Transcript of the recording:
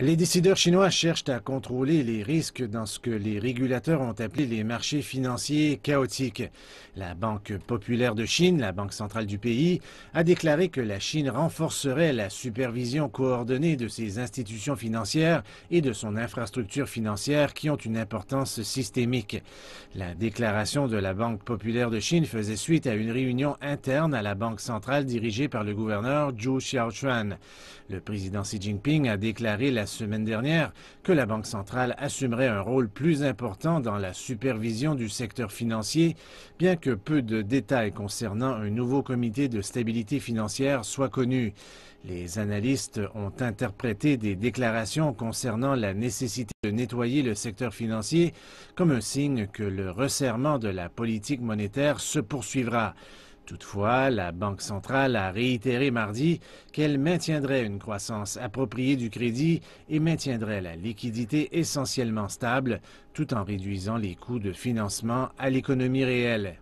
Les décideurs chinois cherchent à contrôler les risques dans ce que les régulateurs ont appelé les marchés financiers chaotiques. La Banque populaire de Chine, la banque centrale du pays, a déclaré que la Chine renforcerait la supervision coordonnée de ses institutions financières et de son infrastructure financière qui ont une importance systémique. La déclaration de la Banque populaire de Chine faisait suite à une réunion interne à la Banque centrale dirigée par le gouverneur Zhou Xiaochuan. Le président Xi Jinping a déclaré la semaine dernière que la Banque centrale assumerait un rôle plus important dans la supervision du secteur financier, bien que peu de détails concernant un nouveau comité de stabilité financière soient connus. Les analystes ont interprété des déclarations concernant la nécessité de nettoyer le secteur financier comme un signe que le resserrement de la politique monétaire se poursuivra. Toutefois, la Banque centrale a réitéré mardi qu'elle maintiendrait une croissance appropriée du crédit et maintiendrait la liquidité essentiellement stable, tout en réduisant les coûts de financement à l'économie réelle.